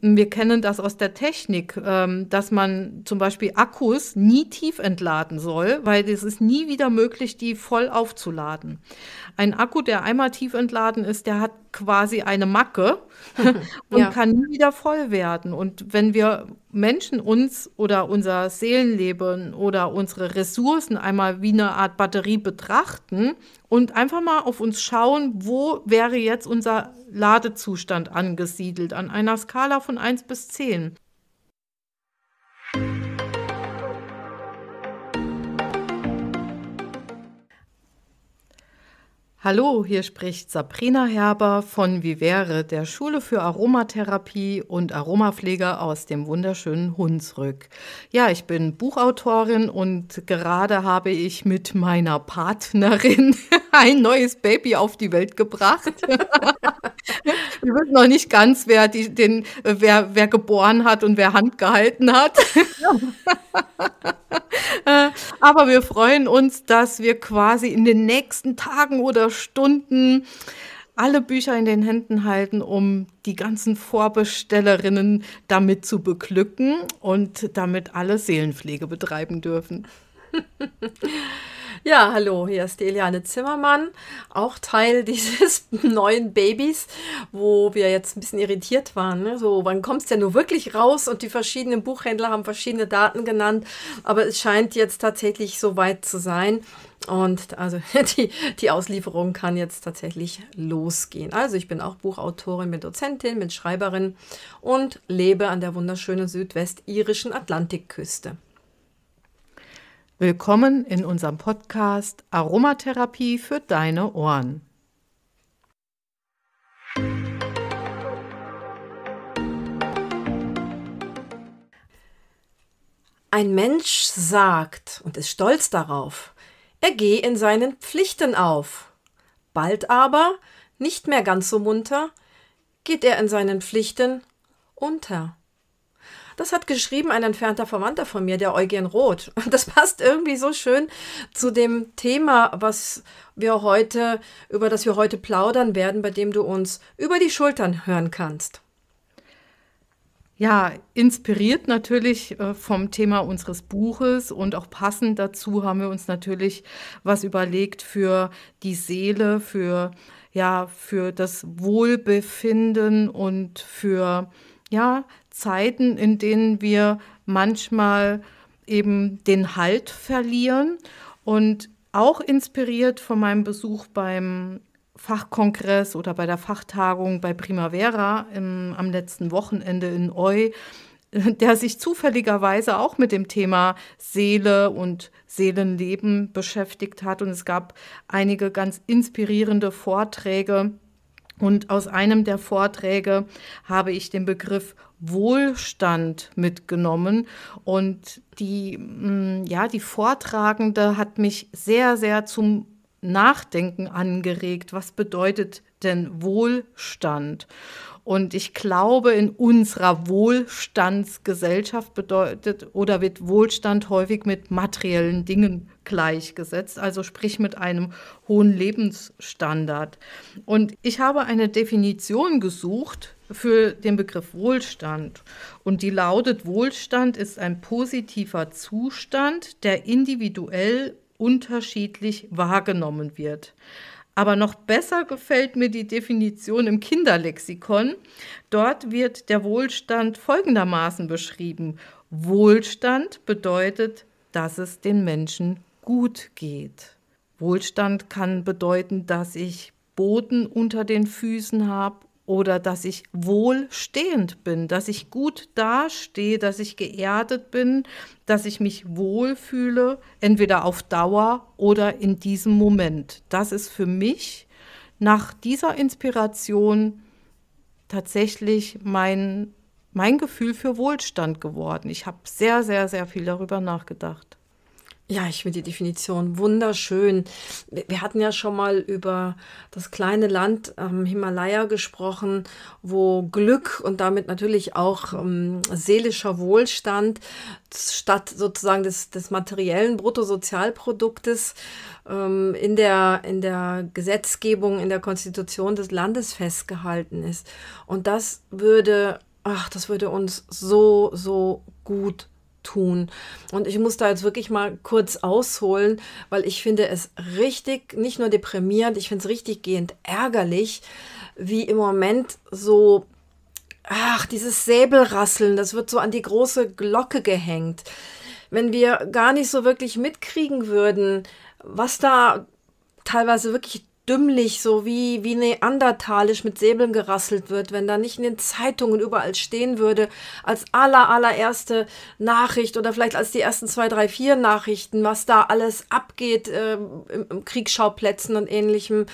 Wir kennen das aus der Technik, ähm, dass man zum Beispiel Akkus nie tief entladen soll, weil es ist nie wieder möglich, die voll aufzuladen. Ein Akku, der einmal tief entladen ist, der hat quasi eine Macke und ja. kann nie wieder voll werden. Und wenn wir Menschen uns oder unser Seelenleben oder unsere Ressourcen einmal wie eine Art Batterie betrachten und einfach mal auf uns schauen, wo wäre jetzt unser Ladezustand angesiedelt an einer Skala von 1 bis 10. Hallo, hier spricht Sabrina Herber von Vivere, der Schule für Aromatherapie und Aromapflege aus dem wunderschönen Hunsrück. Ja, ich bin Buchautorin und gerade habe ich mit meiner Partnerin ein neues Baby auf die Welt gebracht. Wir wissen noch nicht ganz, wer, die, den, äh, wer, wer geboren hat und wer Hand gehalten hat. Ja. Äh, aber wir freuen uns, dass wir quasi in den nächsten Tagen oder Stunden alle Bücher in den Händen halten, um die ganzen Vorbestellerinnen damit zu beglücken und damit alle Seelenpflege betreiben dürfen. Ja, hallo, hier ist die Eliane Zimmermann, auch Teil dieses neuen Babys, wo wir jetzt ein bisschen irritiert waren. Ne? So, wann kommst es denn nur wirklich raus? Und die verschiedenen Buchhändler haben verschiedene Daten genannt, aber es scheint jetzt tatsächlich so weit zu sein. Und also die, die Auslieferung kann jetzt tatsächlich losgehen. Also ich bin auch Buchautorin, bin Dozentin, bin Schreiberin und lebe an der wunderschönen südwestirischen Atlantikküste. Willkommen in unserem Podcast Aromatherapie für deine Ohren. Ein Mensch sagt und ist stolz darauf, er gehe in seinen Pflichten auf. Bald aber, nicht mehr ganz so munter, geht er in seinen Pflichten unter. Das hat geschrieben ein entfernter Verwandter von mir, der Eugen Roth. Und das passt irgendwie so schön zu dem Thema, was wir heute, über das wir heute plaudern werden, bei dem du uns über die Schultern hören kannst. Ja, inspiriert natürlich äh, vom Thema unseres Buches und auch passend dazu haben wir uns natürlich was überlegt für die Seele, für ja, für das Wohlbefinden und für ja, Zeiten, in denen wir manchmal eben den Halt verlieren. Und auch inspiriert von meinem Besuch beim Fachkongress oder bei der Fachtagung bei Primavera im, am letzten Wochenende in Eu, der sich zufälligerweise auch mit dem Thema Seele und Seelenleben beschäftigt hat. Und es gab einige ganz inspirierende Vorträge. Und aus einem der Vorträge habe ich den Begriff Wohlstand mitgenommen. Und die, mm, ja, die Vortragende hat mich sehr, sehr zum Nachdenken angeregt. Was bedeutet denn Wohlstand? Und ich glaube, in unserer Wohlstandsgesellschaft bedeutet oder wird Wohlstand häufig mit materiellen Dingen gleichgesetzt, also sprich mit einem hohen Lebensstandard. Und ich habe eine Definition gesucht, für den Begriff Wohlstand. Und die lautet, Wohlstand ist ein positiver Zustand, der individuell unterschiedlich wahrgenommen wird. Aber noch besser gefällt mir die Definition im Kinderlexikon. Dort wird der Wohlstand folgendermaßen beschrieben. Wohlstand bedeutet, dass es den Menschen gut geht. Wohlstand kann bedeuten, dass ich Boden unter den Füßen habe oder dass ich wohlstehend bin, dass ich gut dastehe, dass ich geerdet bin, dass ich mich wohlfühle, entweder auf Dauer oder in diesem Moment. Das ist für mich nach dieser Inspiration tatsächlich mein, mein Gefühl für Wohlstand geworden. Ich habe sehr, sehr, sehr viel darüber nachgedacht. Ja, ich finde die Definition wunderschön. Wir hatten ja schon mal über das kleine Land ähm, Himalaya gesprochen, wo Glück und damit natürlich auch ähm, seelischer Wohlstand statt sozusagen des, des materiellen Bruttosozialproduktes ähm, in, der, in der Gesetzgebung, in der Konstitution des Landes festgehalten ist. Und das würde, ach, das würde uns so, so gut tun. Und ich muss da jetzt wirklich mal kurz ausholen, weil ich finde es richtig, nicht nur deprimierend, ich finde es richtig gehend ärgerlich, wie im Moment so ach, dieses Säbelrasseln, das wird so an die große Glocke gehängt. Wenn wir gar nicht so wirklich mitkriegen würden, was da teilweise wirklich dümmlich, so wie, wie neandertalisch mit Säbeln gerasselt wird, wenn da nicht in den Zeitungen überall stehen würde, als aller, allererste Nachricht oder vielleicht als die ersten zwei, drei, vier Nachrichten, was da alles abgeht äh, im, im Kriegsschauplätzen und ähnlichem,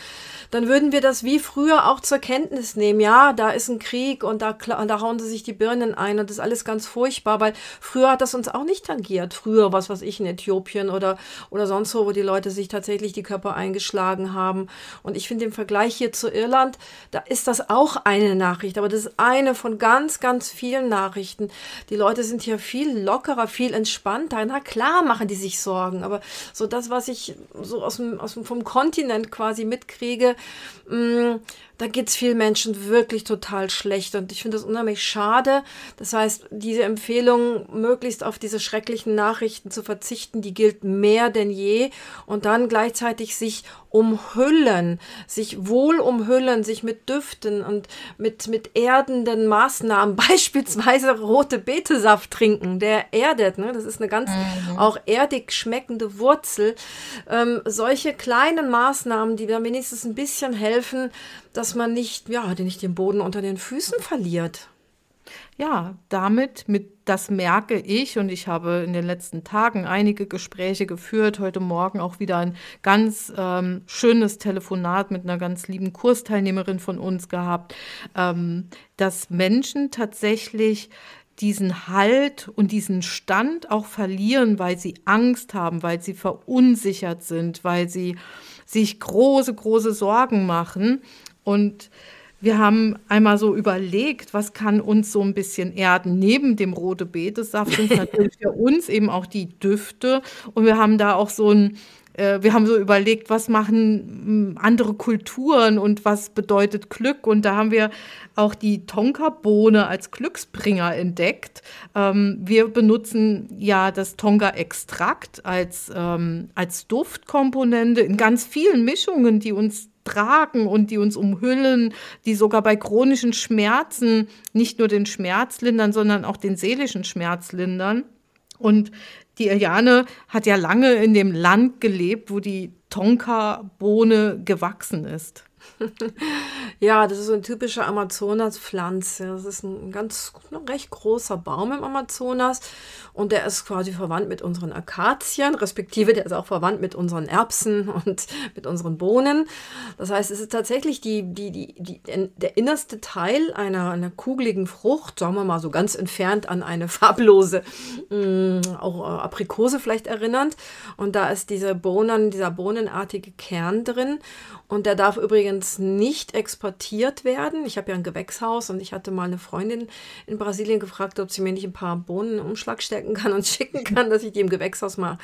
dann würden wir das wie früher auch zur Kenntnis nehmen. Ja, da ist ein Krieg und da, da hauen sie sich die Birnen ein und das ist alles ganz furchtbar, weil früher hat das uns auch nicht tangiert. Früher, was weiß ich, in Äthiopien oder, oder sonst wo, wo die Leute sich tatsächlich die Körper eingeschlagen haben. Und ich finde den Vergleich hier zu Irland, da ist das auch eine Nachricht, aber das ist eine von ganz, ganz vielen Nachrichten. Die Leute sind hier viel lockerer, viel entspannter. Na klar machen die sich Sorgen, aber so das, was ich so aus dem, aus dem vom Kontinent quasi mitkriege, mh, mm, da geht es vielen Menschen wirklich total schlecht. Und ich finde das unheimlich schade. Das heißt, diese Empfehlung, möglichst auf diese schrecklichen Nachrichten zu verzichten, die gilt mehr denn je. Und dann gleichzeitig sich umhüllen, sich wohl umhüllen, sich mit Düften und mit, mit erdenden Maßnahmen, beispielsweise rote Betesaft trinken, der erdet. Ne? Das ist eine ganz mhm. auch erdig schmeckende Wurzel. Ähm, solche kleinen Maßnahmen, die dann wenigstens ein bisschen helfen, dass man nicht, ja, nicht den Boden unter den Füßen verliert. Ja, damit, mit, das merke ich und ich habe in den letzten Tagen einige Gespräche geführt. Heute Morgen auch wieder ein ganz ähm, schönes Telefonat mit einer ganz lieben Kursteilnehmerin von uns gehabt, ähm, dass Menschen tatsächlich diesen Halt und diesen Stand auch verlieren, weil sie Angst haben, weil sie verunsichert sind, weil sie sich große, große Sorgen machen und wir haben einmal so überlegt, was kann uns so ein bisschen erden. Neben dem rote Betesaft sind natürlich für uns eben auch die Düfte. Und wir haben da auch so ein, äh, wir haben so überlegt, was machen hm, andere Kulturen und was bedeutet Glück. Und da haben wir auch die Tonka-Bohne als Glücksbringer entdeckt. Ähm, wir benutzen ja das Tonka-Extrakt als, ähm, als Duftkomponente in ganz vielen Mischungen, die uns tragen und die uns umhüllen, die sogar bei chronischen Schmerzen nicht nur den Schmerz lindern, sondern auch den seelischen Schmerz lindern. Und die Iliane hat ja lange in dem Land gelebt, wo die Tonka-Bohne gewachsen ist. ja, das ist so eine typische Amazonas-Pflanze. Das ist ein ganz ein recht großer Baum im Amazonas und der ist quasi verwandt mit unseren Akazien, respektive der ist auch verwandt mit unseren Erbsen und mit unseren Bohnen. Das heißt, es ist tatsächlich die, die, die, die der innerste Teil einer, einer kugeligen Frucht, sagen wir mal so ganz entfernt an eine farblose, mh, mm, auch äh, Aprikose vielleicht erinnernd. Und da ist diese Bohnen, dieser bohnenartige Kern drin und der darf übrigens nicht exportiert werden. Ich habe ja ein Gewächshaus und ich hatte mal eine Freundin in Brasilien gefragt, ob sie mir nicht ein paar Bohnen in Umschlag stecken kann und schicken kann, dass ich die im Gewächshaus mal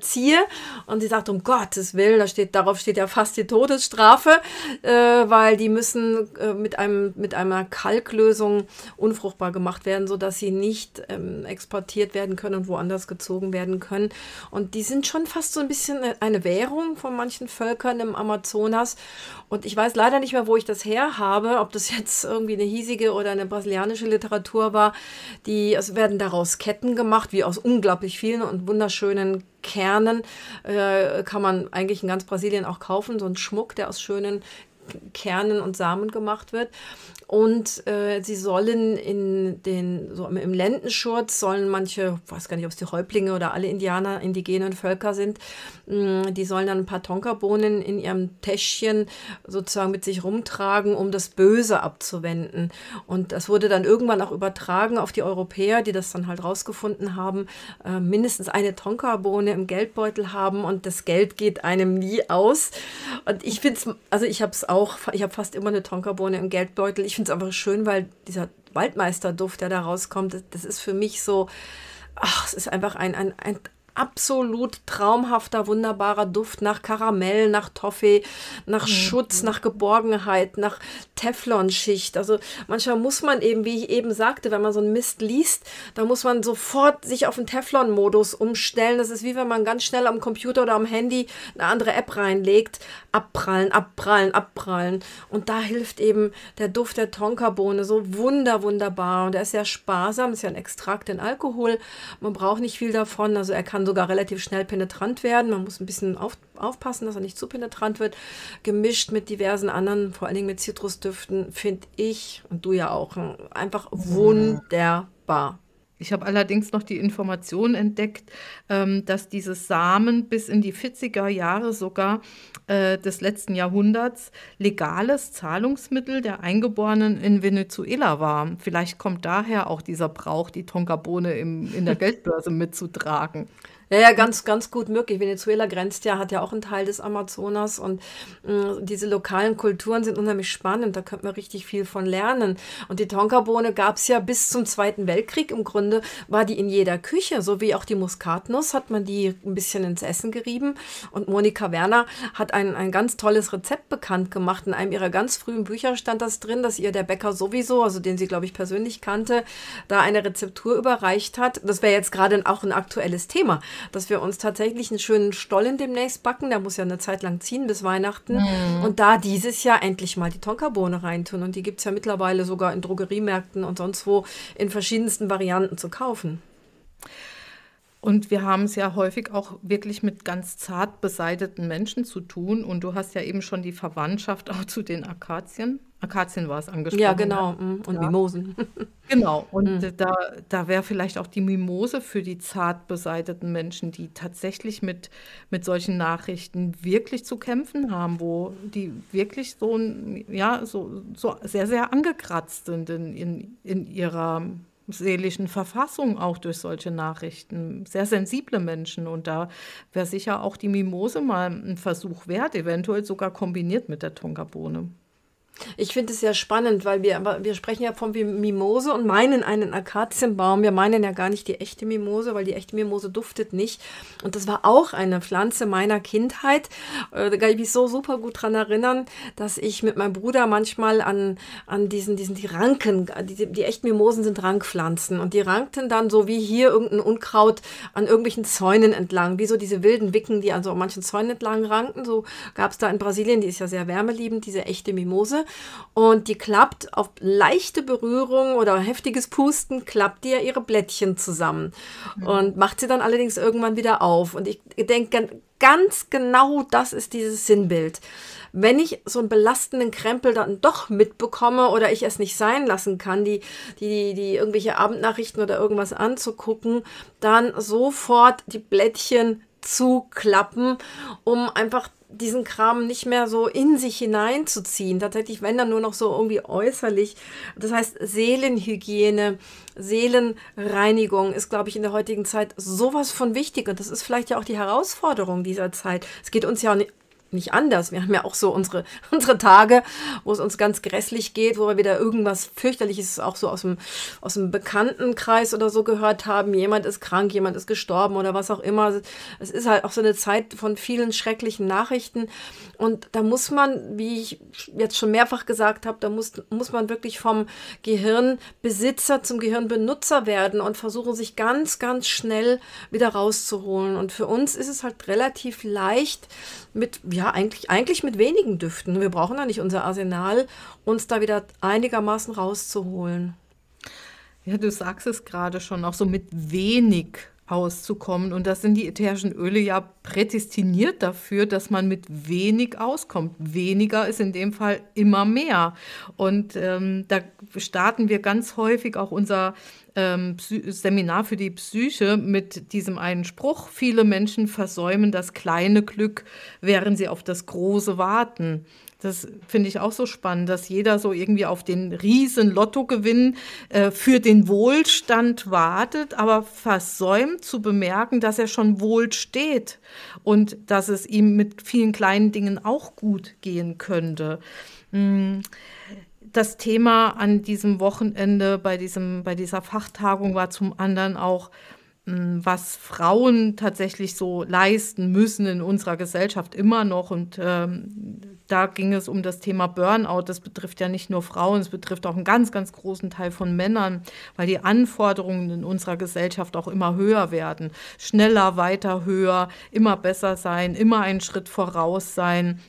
ziehe. Und sie sagt, um Gottes Willen, da steht, darauf steht ja fast die Todesstrafe, äh, weil die müssen äh, mit, einem, mit einer Kalklösung unfruchtbar gemacht werden, sodass sie nicht ähm, exportiert werden können und woanders gezogen werden können. Und die sind schon fast so ein bisschen eine Währung von manchen Völkern im Amazonas. Jonas. Und ich weiß leider nicht mehr, wo ich das her habe, ob das jetzt irgendwie eine hiesige oder eine brasilianische Literatur war. Die, es werden daraus Ketten gemacht, wie aus unglaublich vielen und wunderschönen Kernen äh, kann man eigentlich in ganz Brasilien auch kaufen, so ein Schmuck, der aus schönen Kernen und Samen gemacht wird. Und äh, sie sollen in den, so im Lendenschurz sollen manche, ich weiß gar nicht, ob es die Häuptlinge oder alle Indianer, indigenen Völker sind, mh, mm, die sollen dann ein paar Tonkabohnen in ihrem Täschchen sozusagen mit sich rumtragen, um das Böse abzuwenden. Und das wurde dann irgendwann auch übertragen auf die Europäer, die das dann halt rausgefunden haben, äh, mindestens eine Tonkabohne im Geldbeutel haben und das Geld geht einem nie aus. Und ich finde es, also ich habe es auch auch, ich habe fast immer eine Tonkabohne im Geldbeutel. Ich finde es einfach schön, weil dieser Waldmeisterduft, der da rauskommt, das ist für mich so, ach, es ist einfach ein, ein, ein absolut traumhafter, wunderbarer Duft nach Karamell, nach Toffee, nach mhm. Schutz, mhm. nach Geborgenheit, nach Teflonschicht. Also manchmal muss man eben, wie ich eben sagte, wenn man so einen Mist liest, da muss man sofort sich auf den Teflon-Modus umstellen. Das ist wie wenn man ganz schnell am Computer oder am Handy eine andere App reinlegt abprallen, abprallen, abprallen. Und da hilft eben der Duft der Tonkabohne so wunder, wunderbar. Und er ist sehr sparsam, ist ja ein Extrakt in Alkohol. Man braucht nicht viel davon. Also er kann sogar relativ schnell penetrant werden. Man muss ein bisschen auf, aufpassen, dass er nicht zu penetrant wird. Gemischt mit diversen anderen, vor allen Dingen mit Zitrusdüften, finde ich und du ja auch, einfach mhm. wunderbar. Ich habe allerdings noch die Information entdeckt, ähm, dass dieses Samen bis in die 40er Jahre sogar äh, des letzten Jahrhunderts legales Zahlungsmittel der Eingeborenen in Venezuela war. Vielleicht kommt daher auch dieser Brauch, die Tonkabohne im, in der Geldbörse mitzutragen. Ja, ja, ganz, ganz gut möglich. Venezuela grenzt ja, hat ja auch einen Teil des Amazonas und mh, mm, diese lokalen Kulturen sind unheimlich spannend. Da könnte man richtig viel von lernen. Und die Tonkabohne gab es ja bis zum Zweiten Weltkrieg. Im Grunde war die in jeder Küche, so wie auch die Muskatnuss, hat man die ein bisschen ins Essen gerieben. Und Monika Werner hat ein, ein ganz tolles Rezept bekannt gemacht. In einem ihrer ganz frühen Bücher stand das drin, dass ihr der Bäcker sowieso, also den sie, glaube ich, persönlich kannte, da eine Rezeptur überreicht hat. Das wäre jetzt gerade auch ein aktuelles Thema dass wir uns tatsächlich einen schönen Stollen demnächst backen. Der muss ja eine Zeit lang ziehen bis Weihnachten. Mhm. Und da dieses Jahr endlich mal die Tonkabohne reintun. Und die gibt es ja mittlerweile sogar in Drogeriemärkten und sonst wo in verschiedensten Varianten zu kaufen. Und wir haben es ja häufig auch wirklich mit ganz zart beseiteten Menschen zu tun. Und du hast ja eben schon die Verwandtschaft auch zu den Akazien. Akazien war es angesprochen. Ja, genau. Ne? Mhm. Und ja. Mimosen. Genau. Und mhm. da, da wäre vielleicht auch die Mimose für die zart beseiteten Menschen, die tatsächlich mit, mit solchen Nachrichten wirklich zu kämpfen haben, wo die wirklich so, ja, so, so sehr, sehr angekratzt sind in, in, in ihrer seelischen Verfassung auch durch solche Nachrichten. Sehr sensible Menschen. Und da wäre sicher auch die Mimose mal ein Versuch wert, eventuell sogar kombiniert mit der Tonkabohne. Ich finde es sehr spannend, weil wir, wir sprechen ja von Mimose und meinen einen Akazienbaum. Wir meinen ja gar nicht die echte Mimose, weil die echte Mimose duftet nicht. Und das war auch eine Pflanze meiner Kindheit. Äh, da kann ich mich so super gut dran erinnern, dass ich mit meinem Bruder manchmal an, an diesen, diesen die Ranken, die, die echten Mimosen sind Rankpflanzen. Und die rankten dann so wie hier irgendein Unkraut an irgendwelchen Zäunen entlang, wie so diese wilden Wicken, die an so manchen Zäunen entlang ranken. So gab es da in Brasilien, die ist ja sehr wärmeliebend, diese echte Mimose und die klappt auf leichte Berührung oder heftiges Pusten, klappt die ja ihre Blättchen zusammen mhm. und macht sie dann allerdings irgendwann wieder auf. Und ich denke, ganz genau das ist dieses Sinnbild. Wenn ich so einen belastenden Krempel dann doch mitbekomme oder ich es nicht sein lassen kann, die, die, die irgendwelche Abendnachrichten oder irgendwas anzugucken, dann sofort die Blättchen zuklappen, um einfach diesen Kram nicht mehr so in sich hineinzuziehen. Tatsächlich, wenn dann nur noch so irgendwie äußerlich. Das heißt, Seelenhygiene, Seelenreinigung ist, glaube ich, in der heutigen Zeit sowas von wichtig. Und das ist vielleicht ja auch die Herausforderung dieser Zeit. Es geht uns ja nicht anders. Wir haben ja auch so unsere, unsere Tage, wo es uns ganz grässlich geht, wo wir wieder irgendwas fürchterliches auch so aus dem, aus dem Bekanntenkreis oder so gehört haben. Jemand ist krank, jemand ist gestorben oder was auch immer. Es ist halt auch so eine Zeit von vielen schrecklichen Nachrichten. Und da muss man, wie ich jetzt schon mehrfach gesagt habe, da muss, muss man wirklich vom Gehirnbesitzer zum Gehirnbenutzer werden und versuchen, sich ganz, ganz schnell wieder rauszuholen. Und für uns ist es halt relativ leicht mit, ja, ja, eigentlich, eigentlich mit wenigen Düften. Wir brauchen da nicht unser Arsenal, uns da wieder einigermaßen rauszuholen. Ja, du sagst es gerade schon, auch so mit wenig auszukommen. Und das sind die ätherischen Öle ja prädestiniert dafür, dass man mit wenig auskommt. Weniger ist in dem Fall immer mehr. Und ähm, da starten wir ganz häufig auch unser ähm, Seminar für die Psyche mit diesem einen Spruch, viele Menschen versäumen das kleine Glück, während sie auf das große warten. Das finde ich auch so spannend, dass jeder so irgendwie auf den riesen Lottogewinn äh, für den Wohlstand wartet, aber versäumt zu bemerken, dass er schon wohl steht und dass es ihm mit vielen kleinen Dingen auch gut gehen könnte. Hm das Thema an diesem Wochenende bei, diesem, bei dieser Fachtagung war zum anderen auch, hm, was Frauen tatsächlich so leisten müssen in unserer Gesellschaft immer noch. Und ähm, da ging es um das Thema Burnout. Das betrifft ja nicht nur Frauen, es betrifft auch einen ganz, ganz großen Teil von Männern, weil die Anforderungen in unserer Gesellschaft auch immer höher werden. Schneller, weiter, höher, immer besser sein, immer einen Schritt voraus sein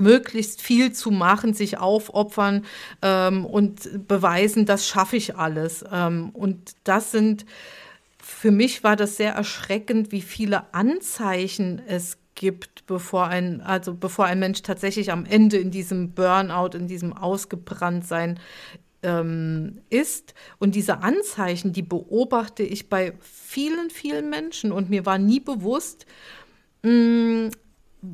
möglichst viel zu machen, sich aufopfern ähm, und beweisen, das schaffe ich alles. Ähm, und das sind, für mich war das sehr erschreckend, wie viele Anzeichen es gibt, bevor ein, also bevor ein Mensch tatsächlich am Ende in diesem Burnout, in diesem Ausgebranntsein ähm, ist. Und diese Anzeichen, die beobachte ich bei vielen, vielen Menschen. Und mir war nie bewusst, mh, mm,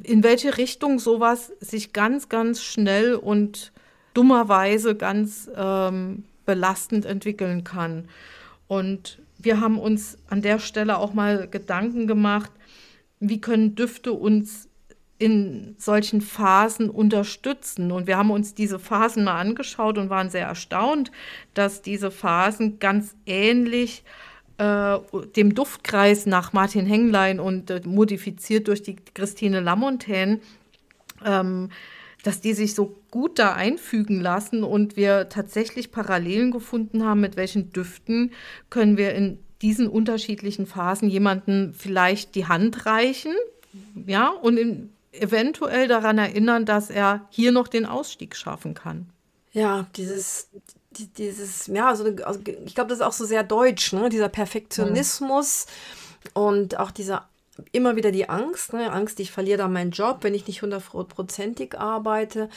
in welche Richtung sowas sich ganz, ganz schnell und dummerweise ganz ähm, belastend entwickeln kann. Und wir haben uns an der Stelle auch mal Gedanken gemacht, wie können Düfte uns in solchen Phasen unterstützen. Und wir haben uns diese Phasen mal angeschaut und waren sehr erstaunt, dass diese Phasen ganz ähnlich äh, äh, dem Duftkreis nach Martin Henglein und äh, modifiziert durch die Christine Lamontaine, ähm, dass die sich so gut da einfügen lassen und wir tatsächlich Parallelen gefunden haben, mit welchen Düften können wir in diesen unterschiedlichen Phasen jemanden vielleicht die Hand reichen, ja, und in, eventuell daran erinnern, dass er hier noch den Ausstieg schaffen kann. Ja, dieses dieses, ja, so eine, also ich glaube, das ist auch so sehr deutsch, ne? dieser Perfektionismus mhm. und auch dieser immer wieder die Angst, ne? Angst, ich verliere da meinen Job, wenn ich nicht hundertprozentig arbeite.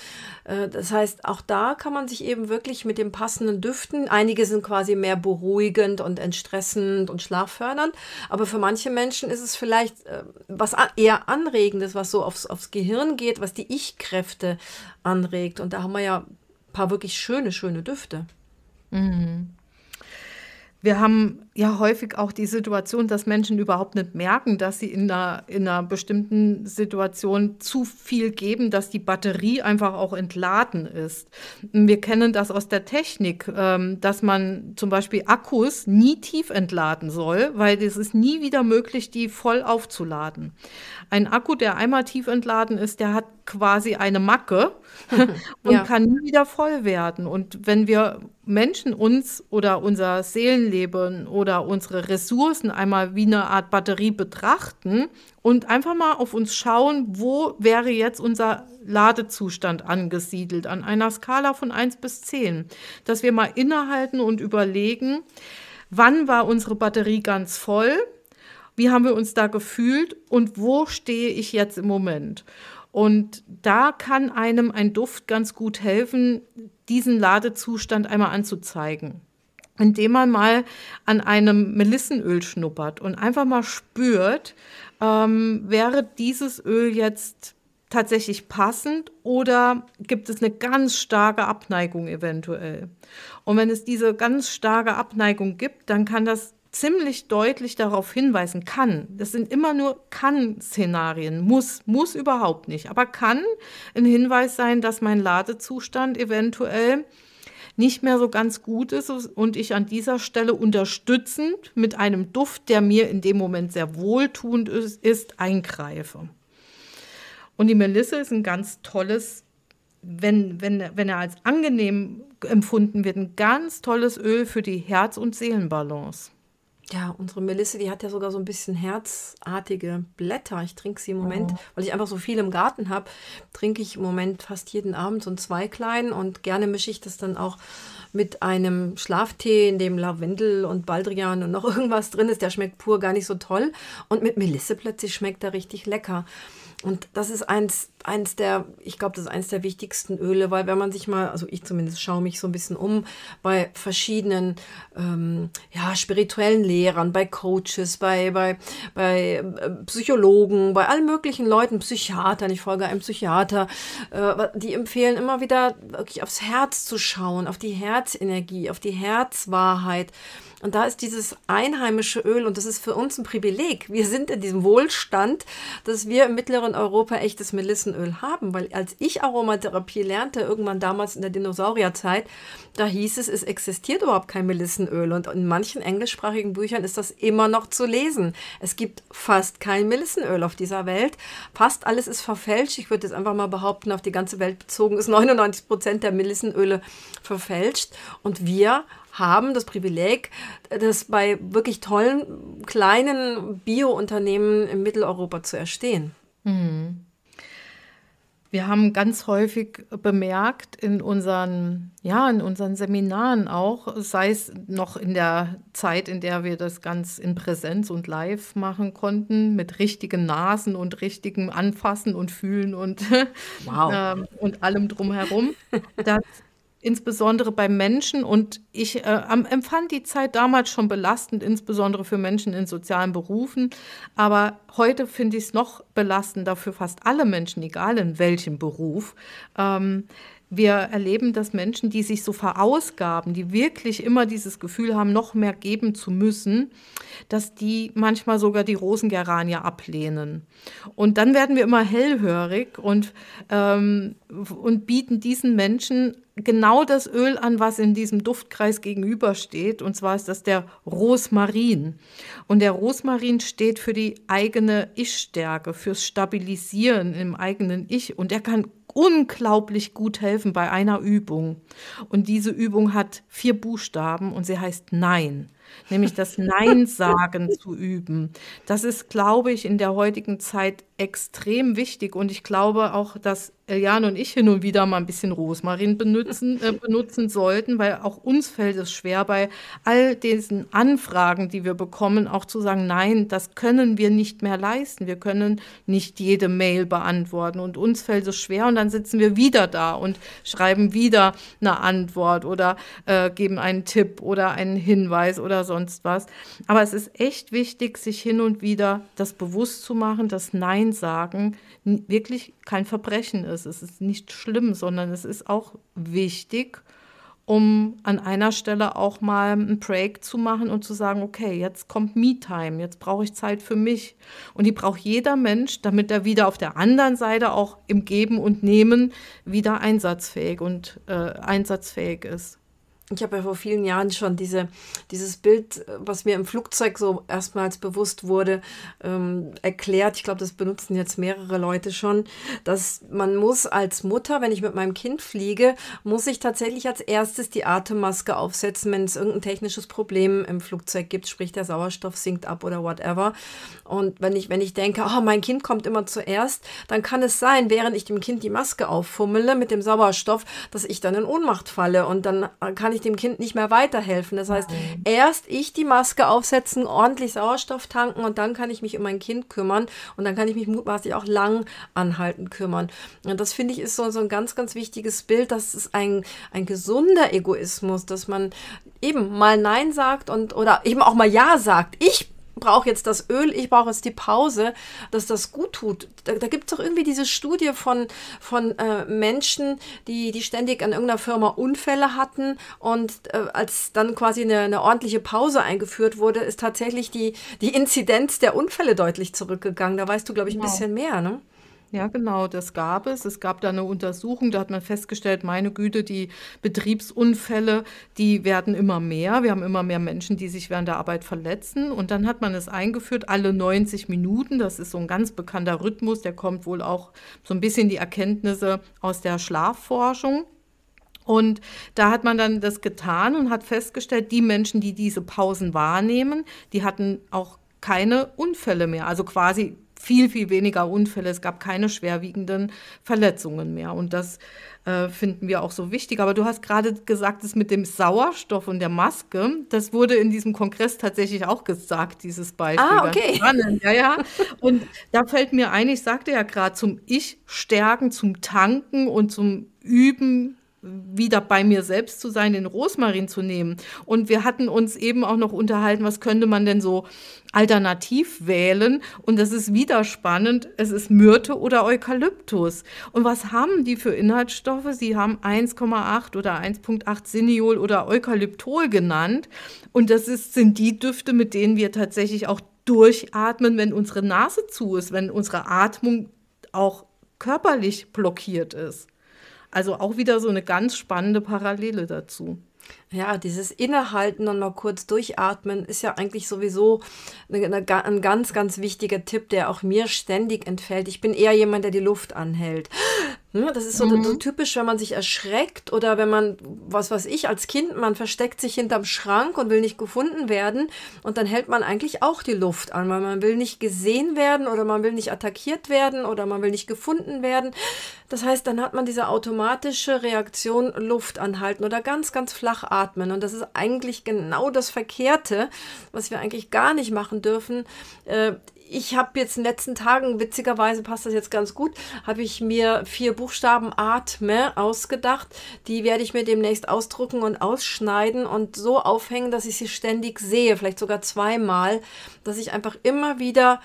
Äh, das heißt, auch da kann man sich eben wirklich mit dem passenden Düften, einige sind quasi mehr beruhigend und entstressend und schlaffördernd, aber für manche Menschen ist es vielleicht äh, was eher Anregendes, was so aufs, aufs Gehirn geht, was die Ich-Kräfte anregt. Und da haben wir ja paar wirklich schöne, schöne Düfte. Mhm. Wir haben ja häufig auch die Situation, dass Menschen überhaupt nicht merken, dass sie in einer, in einer bestimmten Situation zu viel geben, dass die Batterie einfach auch entladen ist. Wir kennen das aus der Technik, ähm, dass man zum Beispiel Akkus nie tief entladen soll, weil es ist nie wieder möglich, die voll aufzuladen. Ein Akku, der einmal tief entladen ist, der hat quasi eine Macke und ja. kann nie wieder voll werden. Und wenn wir Menschen uns oder unser Seelenleben oder unsere Ressourcen einmal wie eine Art Batterie betrachten und einfach mal auf uns schauen, wo wäre jetzt unser Ladezustand angesiedelt an einer Skala von 1 bis 10, dass wir mal innehalten und überlegen, wann war unsere Batterie ganz voll wie haben wir uns da gefühlt und wo stehe ich jetzt im Moment. Und da kann einem ein Duft ganz gut helfen, diesen Ladezustand einmal anzuzeigen indem man mal an einem Melissenöl schnuppert und einfach mal spürt, ähm, wäre dieses Öl jetzt tatsächlich passend oder gibt es eine ganz starke Abneigung eventuell? Und wenn es diese ganz starke Abneigung gibt, dann kann das ziemlich deutlich darauf hinweisen kann. Das sind immer nur kann-Szenarien. Muss, muss überhaupt nicht. Aber kann ein Hinweis sein, dass mein Ladezustand eventuell nicht mehr so ganz gut ist und ich an dieser Stelle unterstützend mit einem Duft, der mir in dem Moment sehr wohltuend ist, ist eingreife. Und die Melisse ist ein ganz tolles, wenn, wenn, wenn er als angenehm empfunden wird, ein ganz tolles Öl für die Herz- und Seelenbalance. Ja, unsere Melisse, die hat ja sogar so ein bisschen herzartige Blätter. Ich trinke sie im Moment, oh. weil ich einfach so viel im Garten habe, trinke ich im Moment fast jeden Abend so ein Zweiklein und gerne mische ich das dann auch mit einem Schlaftee, in dem Lavendel und Baldrian und noch irgendwas drin ist. Der schmeckt pur gar nicht so toll. Und mit Melisse plötzlich schmeckt er richtig lecker. Und das ist eins eins der, ich glaube, das ist eins der wichtigsten Öle, weil wenn man sich mal, also ich zumindest schaue mich so ein bisschen um bei verschiedenen ähm, ja, spirituellen Lehrern, bei Coaches, bei, bei, bei ähm, Psychologen, bei allen möglichen Leuten, Psychiatern, ich folge einem Psychiater, äh, die empfehlen immer wieder wirklich aufs Herz zu schauen, auf die Herzenergie, auf die Herzwahrheit. Und da ist dieses einheimische Öl, und das ist für uns ein Privileg. Wir sind in diesem Wohlstand, dass wir im mittleren Europa echtes Melissen Pflanzenöl haben, weil als ich Aromatherapie lernte, irgendwann damals in der Dinosaurierzeit, da hieß es, es existiert überhaupt kein Melissenöl und in manchen englischsprachigen Büchern ist das immer noch zu lesen. Es gibt fast kein Melissenöl auf dieser Welt. Fast alles ist verfälscht. Ich würde jetzt einfach mal behaupten, auf die ganze Welt bezogen ist 99 Prozent der Melissenöle verfälscht und wir haben das Privileg, das bei wirklich tollen kleinen Bio-Unternehmen in Mitteleuropa zu erstehen. Mhm. Wir haben ganz häufig bemerkt in unseren, ja, in unseren Seminaren auch, sei es noch in der Zeit, in der wir das ganz in Präsenz und live machen konnten, mit richtigen Nasen und richtigem Anfassen und Fühlen und, wow. äh, und allem drumherum, dass insbesondere bei Menschen. Und ich äh, empfand die Zeit damals schon belastend, insbesondere für Menschen in sozialen Berufen. Aber heute finde ich es noch belastender für fast alle Menschen, egal in welchem Beruf. Ähm, wir erleben, dass Menschen, die sich so verausgaben, die wirklich immer dieses Gefühl haben, noch mehr geben zu müssen, dass die manchmal sogar die Rosengeranie ablehnen. Und dann werden wir immer hellhörig und, ähm, und bieten diesen Menschen genau das Öl an, was in diesem Duftkreis gegenübersteht. Und zwar ist das der Rosmarin. Und der Rosmarin steht für die eigene Ich-Stärke, fürs Stabilisieren im eigenen Ich. Und er kann unglaublich gut helfen bei einer Übung. Und diese Übung hat vier Buchstaben und sie heißt Nein nämlich das Nein sagen zu üben. Das ist, glaube ich, in der heutigen Zeit extrem wichtig und ich glaube auch, dass Eliane und ich hin und wieder mal ein bisschen Rosmarin benutzen, äh, benutzen sollten, weil auch uns fällt es schwer, bei all diesen Anfragen, die wir bekommen, auch zu sagen, nein, das können wir nicht mehr leisten. Wir können nicht jede Mail beantworten und uns fällt es schwer und dann sitzen wir wieder da und schreiben wieder eine Antwort oder äh, geben einen Tipp oder einen Hinweis oder sonst was. Aber es ist echt wichtig, sich hin und wieder das bewusst zu machen, dass Nein sagen wirklich kein Verbrechen ist. Es ist nicht schlimm, sondern es ist auch wichtig, um an einer Stelle auch mal einen Break zu machen und zu sagen, okay, jetzt kommt Me-Time, jetzt brauche ich Zeit für mich. Und die braucht jeder Mensch, damit er wieder auf der anderen Seite auch im Geben und Nehmen wieder einsatzfähig und äh, einsatzfähig ist ich habe ja vor vielen Jahren schon diese, dieses Bild, was mir im Flugzeug so erstmals bewusst wurde, ähm, erklärt. Ich glaube, das benutzen jetzt mehrere Leute schon, dass man muss als Mutter, wenn ich mit meinem Kind fliege, muss ich tatsächlich als erstes die Atemmaske aufsetzen, wenn es irgendein technisches Problem im Flugzeug gibt, sprich der Sauerstoff sinkt ab oder whatever. Und wenn ich, wenn ich denke, oh, mein Kind kommt immer zuerst, dann kann es sein, während ich dem Kind die Maske auffummele mit dem Sauerstoff, dass ich dann in Ohnmacht falle und dann kann kann ich dem Kind nicht mehr weiterhelfen. Das heißt, erst ich die Maske aufsetzen, ordentlich Sauerstoff tanken und dann kann ich mich um mein Kind kümmern und dann kann ich mich mutmaßlich auch lang anhalten kümmern. Und das finde ich ist so, so ein ganz, ganz wichtiges Bild. Das ist ein, ein gesunder Egoismus, dass man eben mal Nein sagt und oder eben auch mal Ja sagt. Ich brauche jetzt das Öl, ich brauche jetzt die Pause, dass das gut tut. Da, da gibt es doch irgendwie diese Studie von, von äh, Menschen, die, die ständig an irgendeiner Firma Unfälle hatten und äh, als dann quasi eine, eine ordentliche Pause eingeführt wurde, ist tatsächlich die, die Inzidenz der Unfälle deutlich zurückgegangen. Da weißt du, glaube ich, ein ja. bisschen mehr, ne? Ja, genau, das gab es. Es gab da eine Untersuchung, da hat man festgestellt, meine Güte, die Betriebsunfälle, die werden immer mehr. Wir haben immer mehr Menschen, die sich während der Arbeit verletzen. Und dann hat man es eingeführt, alle 90 Minuten. Das ist so ein ganz bekannter Rhythmus, der kommt wohl auch so ein bisschen die Erkenntnisse aus der Schlafforschung. Und da hat man dann das getan und hat festgestellt, die Menschen, die diese Pausen wahrnehmen, die hatten auch keine Unfälle mehr. Also quasi viel, viel weniger Unfälle, es gab keine schwerwiegenden Verletzungen mehr. Und das äh, finden wir auch so wichtig. Aber du hast gerade gesagt, das mit dem Sauerstoff und der Maske, das wurde in diesem Kongress tatsächlich auch gesagt, dieses Beispiel. Ah, okay. Spannend, ja, ja. Und da fällt mir ein, ich sagte ja gerade, zum Ich-Stärken, zum Tanken und zum Üben wieder bei mir selbst zu sein, den Rosmarin zu nehmen. Und wir hatten uns eben auch noch unterhalten, was könnte man denn so alternativ wählen. Und das ist wieder spannend. Es ist Myrte oder Eukalyptus. Und was haben die für Inhaltsstoffe? Sie haben 1,8 oder 1,8 Siniol oder Eukalyptol genannt. Und das ist, sind die Düfte, mit denen wir tatsächlich auch durchatmen, wenn unsere Nase zu ist, wenn unsere Atmung auch körperlich blockiert ist. Also auch wieder so eine ganz spannende Parallele dazu. Ja, dieses Innehalten und mal kurz durchatmen ist ja eigentlich sowieso eine, eine, ein ganz, ganz wichtiger Tipp, der auch mir ständig entfällt. Ich bin eher jemand, der die Luft anhält. Ne? Das ist so, mhm. typisch, wenn man sich erschreckt oder wenn man, was weiß ich, als Kind, man versteckt sich hinterm Schrank und will nicht gefunden werden und dann hält man eigentlich auch die Luft an, weil man will nicht gesehen werden oder man will nicht attackiert werden oder man will nicht gefunden werden. Das heißt, dann hat man diese automatische Reaktion Luft anhalten oder ganz, ganz flach atmen und das ist eigentlich genau das Verkehrte, was wir eigentlich gar nicht machen dürfen. Äh, ich habe jetzt in den letzten Tagen, witzigerweise passt das jetzt ganz gut, habe ich mir vier Buchstaben Atme ausgedacht. Die werde ich mir demnächst ausdrucken und ausschneiden und so aufhängen, dass ich sie ständig sehe, vielleicht sogar zweimal, dass ich einfach immer wieder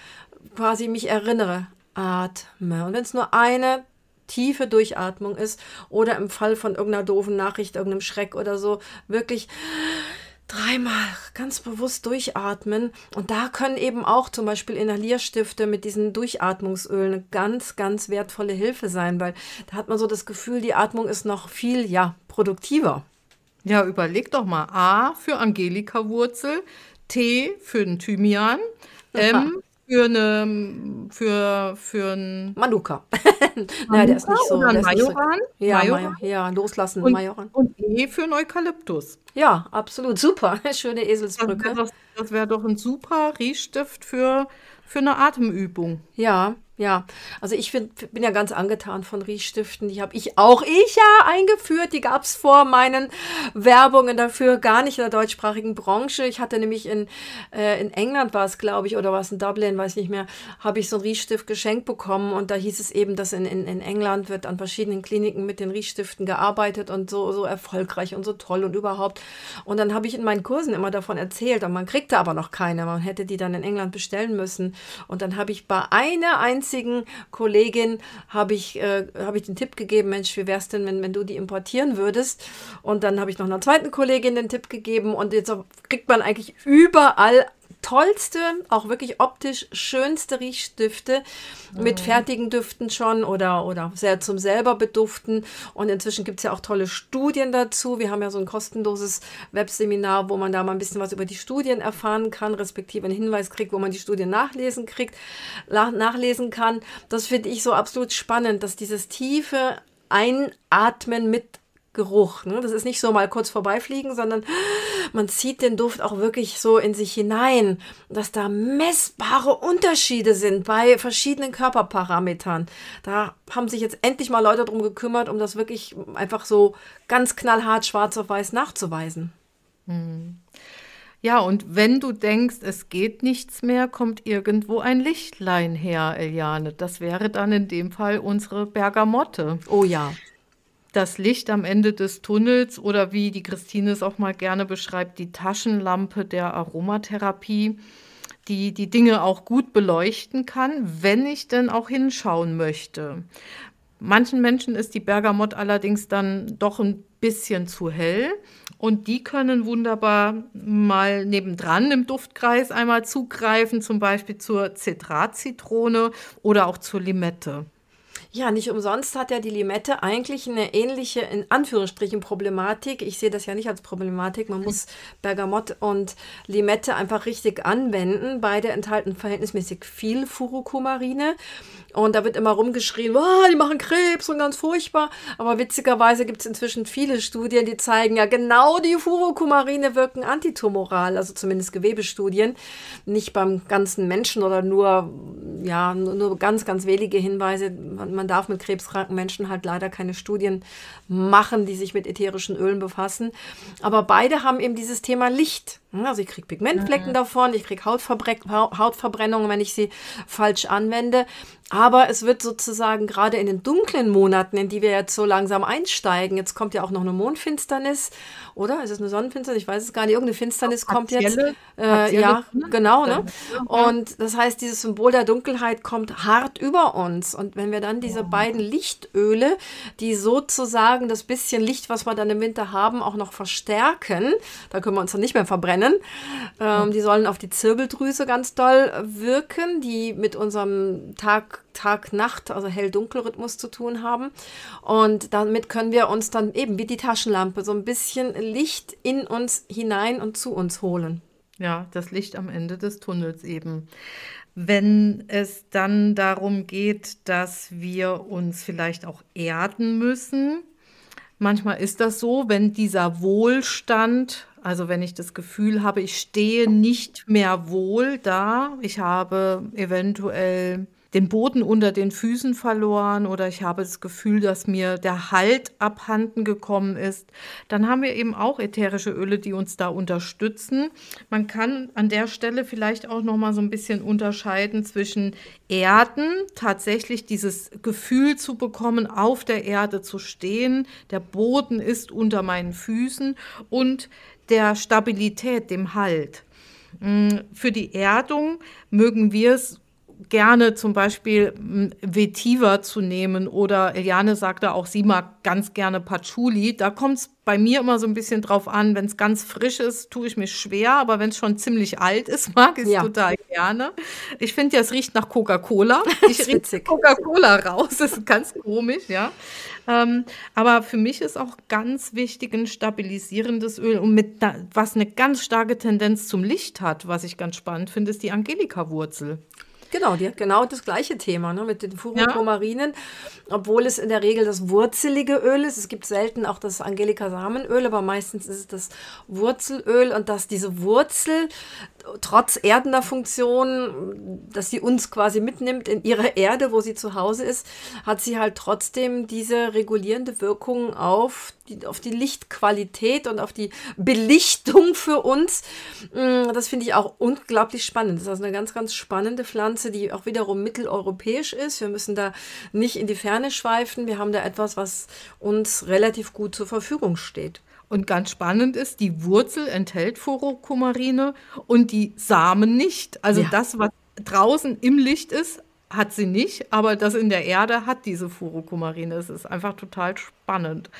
quasi mich erinnere. Atme. Und wenn es nur eine tiefe Durchatmung ist oder im Fall von irgendeiner doofen Nachricht, irgendeinem Schreck oder so, wirklich dreimal ganz bewusst durchatmen. Und da können eben auch zum Beispiel Inhalierstifte mit diesen Durchatmungsölen eine ganz, ganz wertvolle Hilfe sein, weil da hat man so das Gefühl, die Atmung ist noch viel, ja, produktiver. Ja, überleg doch mal. A für Angelika-Wurzel, T für den Thymian, M für eine für für ein Manuka. Manuka Nein, der ist nicht so. Oder Majoran. So, ja, Majoran. ja, loslassen. Und, Majoran. und Tee für einen Eukalyptus. Ja, absolut. Super. Schöne Eselsbrücke. Das, das wäre doch ein super Riechstift für, für eine Atemübung. Ja. Ja, also ich find, bin ja ganz angetan von Riechstiften. Die habe ich auch ich ja eingeführt. Die gab es vor meinen Werbungen dafür gar nicht in der deutschsprachigen Branche. Ich hatte nämlich in, äh, in England war es, glaube ich, oder war es in Dublin, weiß nicht mehr, habe ich so einen Riechstift geschenkt bekommen. Und da hieß es eben, dass in, in, in England wird an verschiedenen Kliniken mit den Riechstiften gearbeitet und so, so erfolgreich und so toll und überhaupt. Und dann habe ich in meinen Kursen immer davon erzählt. Und man kriegte aber noch keine. Man hätte die dann in England bestellen müssen. Und dann habe ich bei einer einzigen einzigen Kollegin habe ich, äh, hab ich den Tipp gegeben, Mensch, wie wäre es denn, wenn, wenn du die importieren würdest? Und dann habe ich noch einer zweiten Kollegin den Tipp gegeben und jetzt kriegt man eigentlich überall tollste, auch wirklich optisch schönste Riechstifte mhm. mit fertigen Düften schon oder, oder sehr zum selber beduften. Und inzwischen gibt es ja auch tolle Studien dazu. Wir haben ja so ein kostenloses Webseminar, wo man da mal ein bisschen was über die Studien erfahren kann, respektive einen Hinweis kriegt, wo man die Studien nachlesen kriegt, nachlesen kann. Das finde ich so absolut spannend, dass dieses tiefe Einatmen mit Geruch. Ne? Das ist nicht so mal kurz vorbeifliegen, sondern man zieht den Duft auch wirklich so in sich hinein, dass da messbare Unterschiede sind bei verschiedenen Körperparametern. Da haben sich jetzt endlich mal Leute darum gekümmert, um das wirklich einfach so ganz knallhart schwarz auf weiß nachzuweisen. Mhm. Ja, und wenn du denkst, es geht nichts mehr, kommt irgendwo ein Lichtlein her, Eliane. Das wäre dann in dem Fall unsere Bergamotte. Oh ja das Licht am Ende des Tunnels oder wie die Christine es auch mal gerne beschreibt, die Taschenlampe der Aromatherapie, die die Dinge auch gut beleuchten kann, wenn ich denn auch hinschauen möchte. Manchen Menschen ist die Bergamot allerdings dann doch ein bisschen zu hell und die können wunderbar mal nebendran im Duftkreis einmal zugreifen, zum Beispiel zur Zitratzitrone oder auch zur Limette. Ja, nicht umsonst hat ja die Limette eigentlich eine ähnliche, in Anführungsstrichen, Problematik. Ich sehe das ja nicht als Problematik. Man muss Bergamott und Limette einfach richtig anwenden. Beide enthalten verhältnismäßig viel Furukumarine. Und da wird immer rumgeschrien, oh, die machen Krebs und ganz furchtbar. Aber witzigerweise gibt es inzwischen viele Studien, die zeigen, ja genau die Furokumarine wirken antitumoral, also zumindest Gewebestudien. Nicht beim ganzen Menschen oder nur, ja, nur ganz, ganz wenige Hinweise. Man, man darf mit krebskranken Menschen halt leider keine Studien machen, die sich mit ätherischen Ölen befassen. Aber beide haben eben dieses Thema Licht hm, also ich kriege Pigmentflecken mhm. davon, ich kriege Hautverbrennungen, wenn ich sie falsch anwende. Aber es wird sozusagen gerade in den dunklen Monaten, in die wir jetzt so langsam einsteigen, jetzt kommt ja auch noch eine Mondfinsternis, oder? Ist es eine Sonnenfinsternis? Ich weiß es gar nicht. Irgendeine Finsternis Partielle, kommt jetzt. Äh, Partielle, ja, ne? genau. Ne? Und das heißt, dieses Symbol der Dunkelheit kommt hart über uns. Und wenn wir dann diese ja. beiden Lichtöle, die sozusagen das bisschen Licht, was wir dann im Winter haben, auch noch verstärken, dann können wir uns dann nicht mehr verbrennen kennen. Ähm, die sollen auf die Zirbeldrüse ganz doll wirken, die mit unserem Tag, Tag, Nacht, also Hell-Dunkel-Rhythmus zu tun haben. Und damit können wir uns dann eben wie die Taschenlampe so ein bisschen Licht in uns hinein und zu uns holen. Ja, das Licht am Ende des Tunnels eben. Wenn es dann darum geht, dass wir uns vielleicht auch erden müssen, manchmal ist das so, wenn dieser Wohlstand also wenn ich das Gefühl habe, ich stehe nicht mehr wohl da, ich habe eventuell den Boden unter den Füßen verloren oder ich habe das Gefühl, dass mir der Halt abhanden gekommen ist, dann haben wir eben auch ätherische Öle, die uns da unterstützen. Man kann an der Stelle vielleicht auch noch mal so ein bisschen unterscheiden zwischen Erden, tatsächlich dieses Gefühl zu bekommen, auf der Erde zu stehen, der Boden ist unter meinen Füßen und der Stabilität, dem Halt. Mm, für die Erdung mögen wir es gerne zum Beispiel Vetiver zu nehmen oder Eliane sagte auch, sie mag ganz gerne Patchouli. Da kommt es bei mir immer so ein bisschen drauf an, wenn es ganz frisch ist, tue ich mir schwer, aber wenn es schon ziemlich alt ist, mag ich es ja. total gerne. Ich finde ja, es riecht nach Coca-Cola. Ich rieche Coca-Cola raus, das ist ganz komisch, ja. Ähm, aber für mich ist auch ganz wichtig ein stabilisierendes Öl und mit, was eine ganz starke Tendenz zum Licht hat, was ich ganz spannend finde, ist die Angelika-Wurzel. Genau, die hat genau das gleiche Thema ne, mit den Furopomarinen, ja. obwohl es in der Regel das wurzelige Öl ist. Es gibt selten auch das Angelika-Samenöl, aber meistens ist es das Wurzelöl und dass diese Wurzel trotz erdener Funktion, dass sie uns quasi mitnimmt in ihre Erde, wo sie zu Hause ist, hat sie halt trotzdem diese regulierende Wirkung auf die, auf die Lichtqualität und auf die Belichtung für uns. Mm, das finde ich auch unglaublich spannend. Das ist also eine ganz, ganz spannende Pflanze, die auch wiederum mitteleuropäisch ist. Wir müssen da nicht in die Ferne schweifen. Wir haben da etwas, was uns relativ gut zur Verfügung steht. Und ganz spannend ist, die Wurzel enthält Furokumarine und die Samen nicht. Also ja. das, was draußen im Licht ist, hat sie nicht, aber das in der Erde hat diese Furokumarine. Es ist einfach total spannend.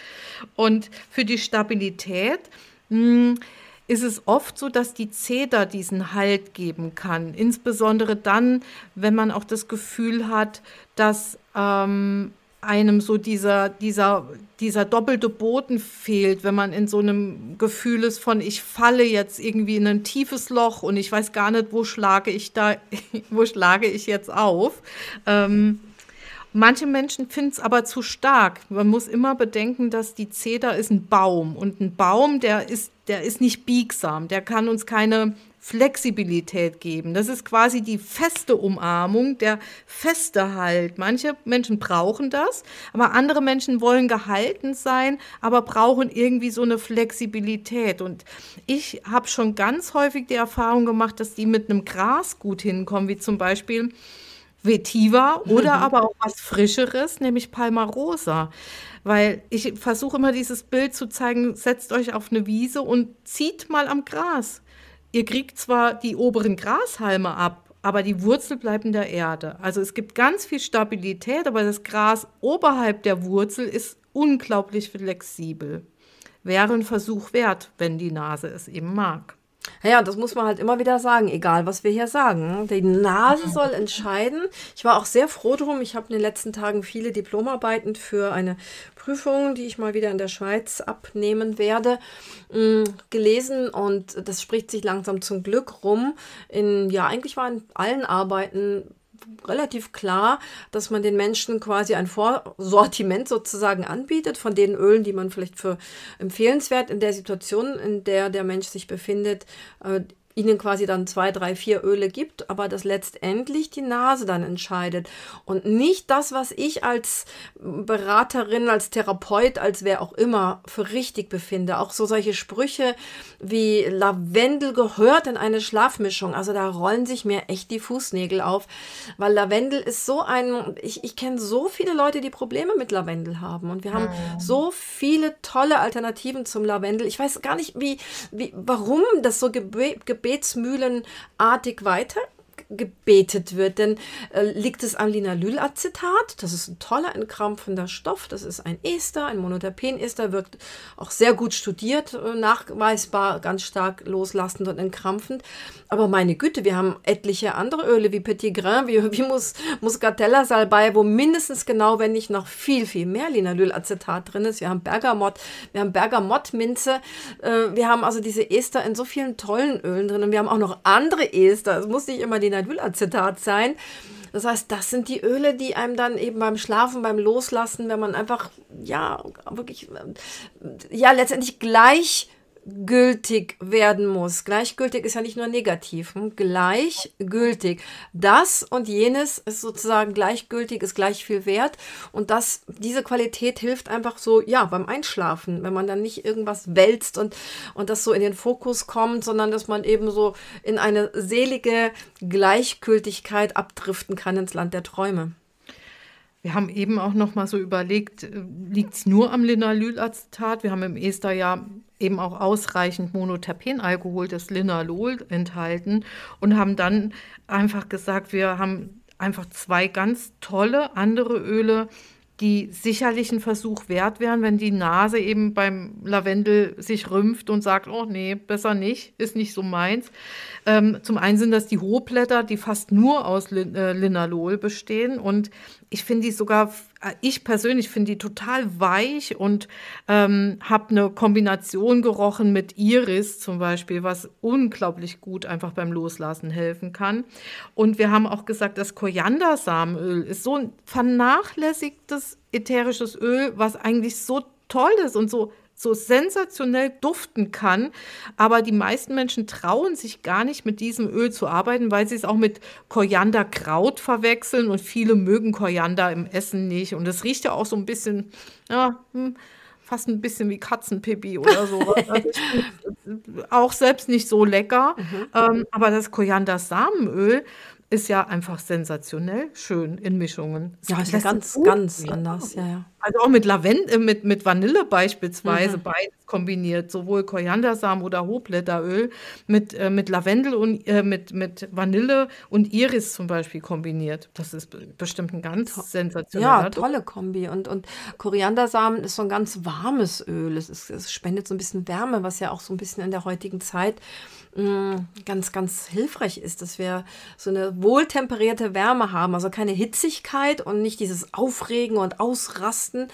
Und für die Stabilität mh, hm, ist es oft so, dass die Zeder diesen Halt geben kann. Insbesondere dann, wenn man auch das Gefühl hat, dass ähm, einem so dieser, dieser, dieser doppelte Boden fehlt, wenn man in so einem Gefühl ist von, ich falle jetzt irgendwie in ein tiefes Loch und ich weiß gar nicht, wo schlage ich da, wo schlage ich jetzt auf. Ähm, manche Menschen finden es aber zu stark. Man muss immer bedenken, dass die Zeder ist ein Baum und ein Baum, der ist, der ist nicht biegsam, der kann uns keine Flexibilität geben. Das ist quasi die feste Umarmung, der feste Halt. Manche Menschen brauchen das, aber andere Menschen wollen gehalten sein, aber brauchen irgendwie so eine Flexibilität. Und ich habe schon ganz häufig die Erfahrung gemacht, dass die mit einem Gras gut hinkommen, wie zum Beispiel Vetiva oder mhm. aber auch was Frischeres, nämlich Palmarosa. Weil ich versuche immer dieses Bild zu zeigen, setzt euch auf eine Wiese und zieht mal am Gras ihr kriegt zwar die oberen Grashalme ab, aber die Wurzel bleibt in der Erde. Also es gibt ganz viel Stabilität, aber das Gras oberhalb der Wurzel ist unglaublich flexibel. Wäre ein Versuch wert, wenn die Nase es eben mag. Naja, das muss man halt immer wieder sagen, egal was wir hier sagen. Die Nase mhm. soll entscheiden. Ich war auch sehr froh drum. Ich habe in den letzten Tagen viele Diplomarbeiten für eine Prüfung, die ich mal wieder in der Schweiz abnehmen werde, mm, gelesen. Und das spricht sich langsam zum Glück rum. In, ja, eigentlich war in allen Arbeiten relativ klar, dass man den Menschen quasi ein Vorsortiment sozusagen anbietet von den Ölen, die man vielleicht für empfehlenswert in der Situation, in der der Mensch sich befindet, äh, ihnen quasi dann zwei, drei, vier Öle gibt, aber dass letztendlich die Nase dann entscheidet und nicht das, was ich als Beraterin, als Therapeut, als wer auch immer für richtig befinde. Auch so solche Sprüche wie Lavendel gehört in eine Schlafmischung. Also da rollen sich mir echt die Fußnägel auf, weil Lavendel ist so ein, ich, ich kenne so viele Leute, die Probleme mit Lavendel haben und wir haben mhm. so viele tolle Alternativen zum Lavendel. Ich weiß gar nicht, wie, wie warum das so gebeten gebetsmühlenartig weiter gebetet wird. Denn äh, liegt es am Linalylacetat, das ist ein toller entkrampfender Stoff, das ist ein Ester, ein Monoterpen-Ester, wird auch sehr gut studiert, äh, nachweisbar, ganz stark loslassend und entkrampfend. Aber meine Güte, wir haben etliche andere Öle wie Petit Grain, wie, wie Muscatella, Salbei, wo mindestens genau, wenn nicht noch viel, viel mehr Linalylacetat drin ist. Wir haben Bergamott, wir haben Bergamottminze, äh, wir haben also diese Ester in so vielen tollen Ölen drin und wir haben auch noch andere Ester. Es muss nicht immer Linalylacetat Phenethylacetat sein. Das heißt, das sind die Öle, die einem dann eben beim Schlafen, beim Loslassen, wenn man einfach, ja, wirklich, ja, letztendlich gleich gültig werden muss. Gleichgültig ist ja nicht nur negativ. Hm? Gleichgültig. Das und jenes ist sozusagen gleichgültig, ist gleich viel wert. Und das, diese Qualität hilft einfach so, ja, beim Einschlafen, wenn man dann nicht irgendwas wälzt und, und das so in den Fokus kommt, sondern dass man eben so in eine selige Gleichgültigkeit abdriften kann ins Land der Träume. Wir haben eben auch noch mal so überlegt, äh, liegt es nur am Linalylacetat? Wir haben im Ester ja eben auch ausreichend Monoterpenalkohol, das Linalol, enthalten und haben dann einfach gesagt, wir haben einfach zwei ganz tolle andere Öle, die sicherlich einen Versuch wert wären, wenn die Nase eben beim Lavendel sich rümpft und sagt, oh nee, besser nicht, ist nicht so meins. Ähm, zum einen sind das die Hohblätter, die fast nur aus Lin äh, Linalol bestehen. Und ich finde die sogar, äh, ich persönlich finde die total weich und ähm, habe eine Kombination gerochen mit Iris zum Beispiel, was unglaublich gut einfach beim Loslassen helfen kann. Und wir haben auch gesagt, das Koriandersamenöl ist so ein vernachlässigtes ätherisches Öl, was eigentlich so toll ist und so so sensationell duften kann. Aber die meisten Menschen trauen sich gar nicht, mit diesem Öl zu arbeiten, weil sie es auch mit Korianderkraut verwechseln und viele mögen Koriander im Essen nicht. Und es riecht ja auch so ein bisschen, ja, hm, fast ein bisschen wie Katzenpipi oder so. Also äh, auch selbst nicht so lecker. Mhm. Ähm, aber das Koriander-Samenöl, ist ja einfach sensationell schön in Mischungen. Ja, ist ja ganz, gut. ganz anders. Ja, ja. Also auch mit Lavendel, äh, mit, mit Vanille beispielsweise, mhm. beides kombiniert, sowohl Koriandersamen oder Hochblätteröl mit, äh, mit Lavendel und äh, mit, mit Vanille und Iris zum Beispiel kombiniert. Das ist bestimmt ein ganz to sensationeller. Ja, tolle Kombi. Und, und Koriandersamen ist so ein ganz warmes Öl. Es, ist, es spendet so ein bisschen Wärme, was ja auch so ein bisschen in der heutigen Zeit äh, ganz, ganz hilfreich ist, dass wir so eine wohltemperierte Wärme haben, also keine Hitzigkeit und nicht dieses Aufregen und Ausrasten,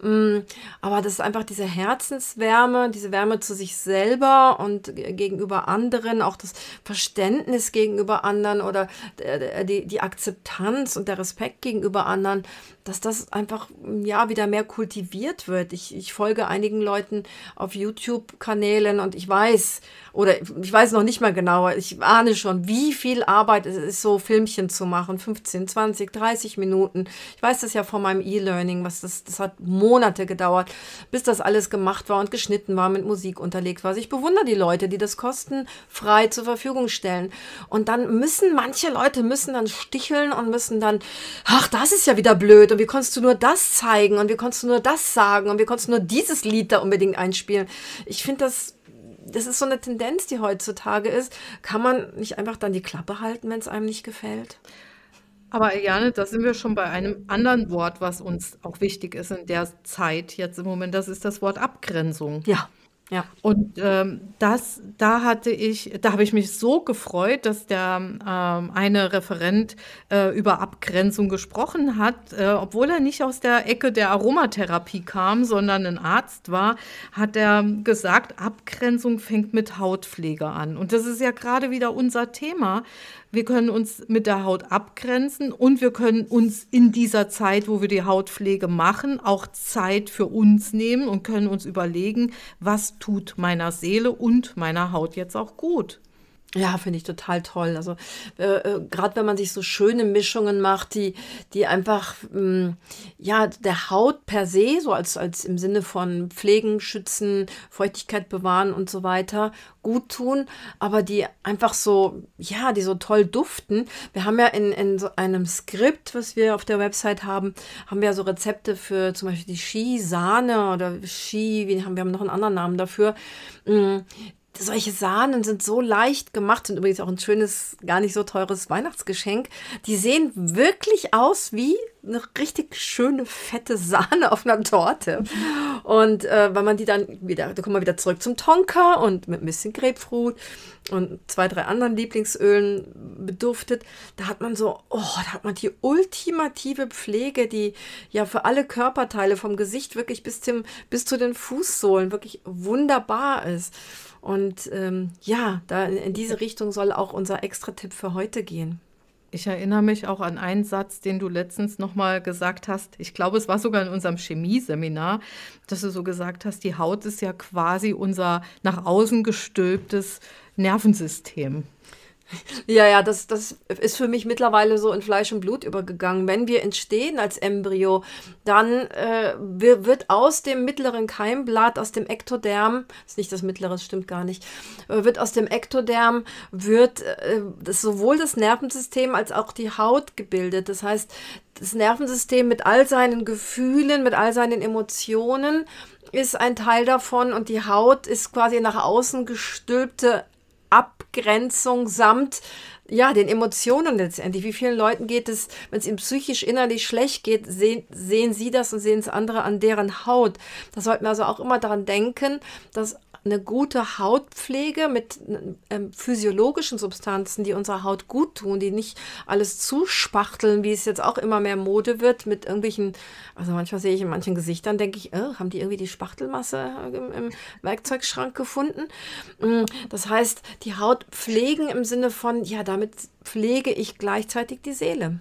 mm, aber dass einfach diese Herzenswärme, diese Wärme zu sich selber und gegenüber anderen, auch das Verständnis gegenüber anderen oder äh, äh, die, die Akzeptanz und der Respekt gegenüber anderen, dass das einfach mm, ja wieder mehr kultiviert wird. Ich, ich folge einigen Leuten auf YouTube-Kanälen und ich weiß, oder ich weiß, weiß noch nicht mal genau, ich ahne schon, wie viel Arbeit es ist, so Filmchen zu machen. 15, 20, 30 Minuten. Ich weiß das ja von meinem E-Learning, was das, das hat Monate gedauert, bis das alles gemacht war und geschnitten war, mit Musik unterlegt war. Also ich bewundere die Leute, die das kostenfrei zur Verfügung stellen. Und dann müssen manche Leute müssen dann sticheln und müssen dann, ach, das ist ja wieder blöd und wie konntest du nur das zeigen und wie konntest du nur das sagen und wie konntest du nur dieses Lied da unbedingt einspielen. Ich finde das das ist so eine Tendenz, die heutzutage ist. Kann man nicht einfach dann die Klappe halten, wenn es einem nicht gefällt? Aber Eliane, da sind wir schon bei einem anderen Wort, was uns auch wichtig ist in der Zeit jetzt im Moment. Das ist das Wort Abgrenzung. Ja. Ja. Und ähm, das, da hatte ich, da habe ich mich so gefreut, dass der ähm, eine Referent äh, über Abgrenzung gesprochen hat, äh, obwohl er nicht aus der Ecke der Aromatherapie kam, sondern ein Arzt war, hat er gesagt, Abgrenzung fängt mit Hautpflege an. Und das ist ja gerade wieder unser Thema, wir können uns mit der Haut abgrenzen und wir können uns in dieser Zeit, wo wir die Hautpflege machen, auch Zeit für uns nehmen und können uns überlegen, was tut meiner Seele und meiner Haut jetzt auch gut. Ja, finde ich total toll. Also äh, äh gerade wenn man sich so schöne Mischungen macht, die, die einfach mh, hm, ja der Haut per se, so als, als im Sinne von Pflegen, Schützen, Feuchtigkeit bewahren und so weiter, gut tun, aber die einfach so, ja, die so toll duften. Wir haben ja in, in so einem Skript, was wir auf der Website haben, haben wir so Rezepte für zum Beispiel die Skisahne oder Ski, wir haben noch einen anderen Namen dafür, mh, hm, solche Sahnen sind so leicht gemacht und übrigens auch ein schönes, gar nicht so teures Weihnachtsgeschenk. Die sehen wirklich aus wie eine richtig schöne fette Sahne auf einer Torte. Und äh, wenn man die dann wieder, da kommen wir wieder zurück zum Tonka und mit ein bisschen Grapefruit und zwei, drei anderen Lieblingsölen beduftet, da hat man so, oh, da hat man die ultimative Pflege, die ja für alle Körperteile vom Gesicht wirklich bis, zum, bis zu den Fußsohlen wirklich wunderbar ist. Und ähm, ja, da in diese Richtung soll auch unser Extra-Tipp für heute gehen. Ich erinnere mich auch an einen Satz, den du letztens nochmal gesagt hast. Ich glaube, es war sogar in unserem Chemieseminar, dass du so gesagt hast, die Haut ist ja quasi unser nach außen gestülptes Nervensystem. Ja, ja, das, das ist für mich mittlerweile so in Fleisch und Blut übergegangen. Wenn wir entstehen als Embryo, dann äh, wird aus dem mittleren Keimblatt, aus dem Ektoderm, ist nicht das mittlere, das stimmt gar nicht, äh, wird aus dem Ektoderm, wird äh, das, sowohl das Nervensystem als auch die Haut gebildet. Das heißt, das Nervensystem mit all seinen Gefühlen, mit all seinen Emotionen ist ein Teil davon und die Haut ist quasi nach außen gestülpte Abgrenzung samt ja, den Emotionen letztendlich. Wie vielen Leuten geht es, wenn es ihnen psychisch innerlich schlecht geht, sehen, sehen sie das und sehen es andere an deren Haut. Da sollten wir also auch immer daran denken, dass eine gute Hautpflege mit ähm, physiologischen Substanzen, die unserer Haut gut tun, die nicht alles zuspachteln, wie es jetzt auch immer mehr Mode wird, mit irgendwelchen, also manchmal sehe ich in manchen Gesichtern, denke ich, oh, haben die irgendwie die Spachtelmasse im, im Werkzeugschrank gefunden? Mm, das heißt, die Haut pflegen im Sinne von, ja, damit pflege ich gleichzeitig die Seele.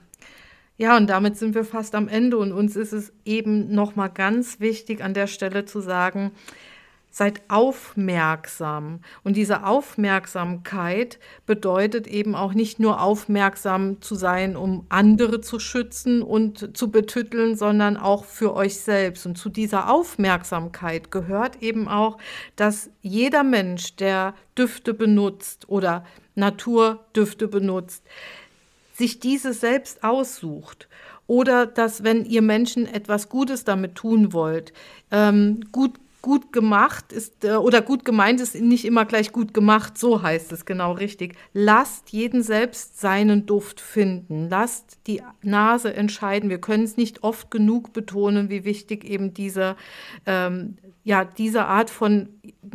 Ja, und damit sind wir fast am Ende und uns ist es eben nochmal ganz wichtig an der Stelle zu sagen, seid aufmerksam. Und diese Aufmerksamkeit bedeutet eben auch nicht nur aufmerksam zu sein, um andere zu schützen und zu betütteln, sondern auch für euch selbst. Und zu dieser Aufmerksamkeit gehört eben auch, dass jeder Mensch, der Düfte benutzt oder Naturdüfte benutzt, sich diese selbst aussucht oder dass, wenn ihr Menschen etwas Gutes damit tun wollt, ähm, gut gut gemacht ist äh, oder gut gemeint ist nicht immer gleich gut gemacht, so heißt es genau richtig. Lasst jeden selbst seinen Duft finden, lasst die Nase entscheiden. Wir können es nicht oft genug betonen, wie wichtig eben diese, ähm, ja, diese Art von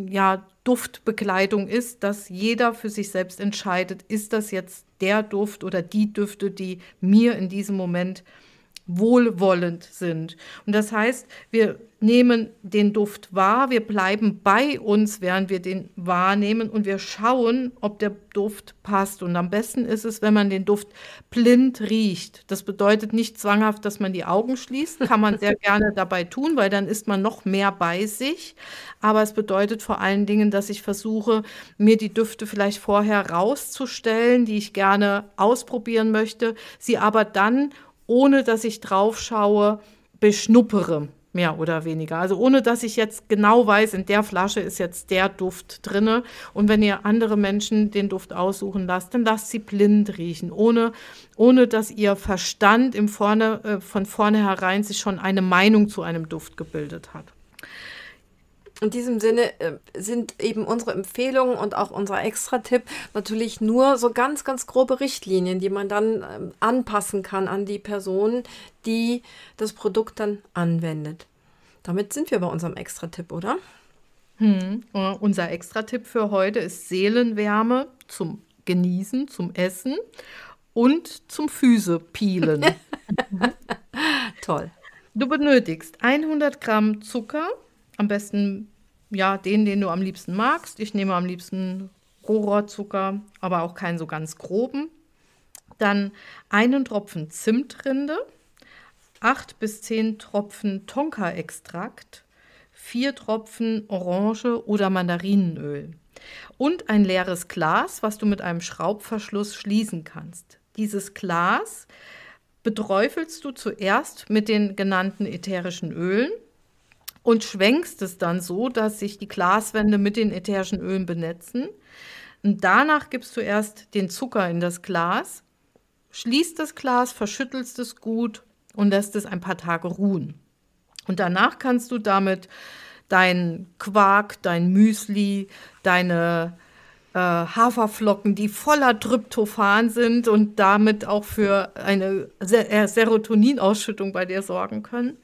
ja, Duftbegleitung ist, dass jeder für sich selbst entscheidet, ist das jetzt der Duft oder die Düfte, die mir in diesem Moment wohlwollend sind. Und das heißt, wir nehmen den Duft wahr, wir bleiben bei uns, während wir den wahrnehmen und wir schauen, ob der Duft passt. Und am besten ist es, wenn man den Duft blind riecht. Das bedeutet nicht zwanghaft, dass man die Augen schließt, kann man sehr gerne dabei tun, weil dann ist man noch mehr bei sich. Aber es bedeutet vor allen Dingen, dass ich versuche, mir die Düfte vielleicht vorher rauszustellen, die ich gerne ausprobieren möchte, sie aber dann, ohne dass ich drauf schaue, beschnuppere mehr oder weniger. Also ohne dass ich jetzt genau weiß, in der Flasche ist jetzt der Duft drinne. Und wenn ihr andere Menschen den Duft aussuchen lasst, dann lasst sie blind riechen, ohne, ohne dass ihr Verstand im vorne, äh, von vornherein sich schon eine Meinung zu einem Duft gebildet hat. In diesem Sinne ähm, sind eben unsere Empfehlungen und auch unser Extra-Tipp natürlich nur so ganz, ganz grobe Richtlinien, die man dann ähm, anpassen kann an die Person, die das Produkt dann anwendet. Damit sind wir bei unserem Extra-Tipp, oder? Hm. Äh, unser Extra-Tipp für heute ist Seelenwärme zum Genießen, zum Essen und zum Füße pielen Toll. Du benötigst 100 Gramm Zucker, am besten, ja, den, den du am liebsten magst. Ich nehme am liebsten Rohrzucker, aber auch keinen so ganz groben. Dann einen Tropfen Zimtrinde, acht bis zehn Tropfen Tonka-Extrakt, vier Tropfen Orange oder Mandarinenöl und ein leeres Glas, was du mit einem Schraubverschluss schließen kannst. Dieses Glas beträufelst du zuerst mit den genannten ätherischen Ölen und schwenkst es dann so, dass sich die Glaswände mit den ätherischen Ölen benetzen. Und danach gibst du erst den Zucker in das Glas, schließt das Glas, verschüttelst es gut und lässt es ein paar Tage ruhen. Und danach kannst du damit dein Quark, dein Müsli, deine äh, Haferflocken, die voller Tryptophan sind und damit auch für eine äh, Serotoninausschüttung bei dir sorgen können,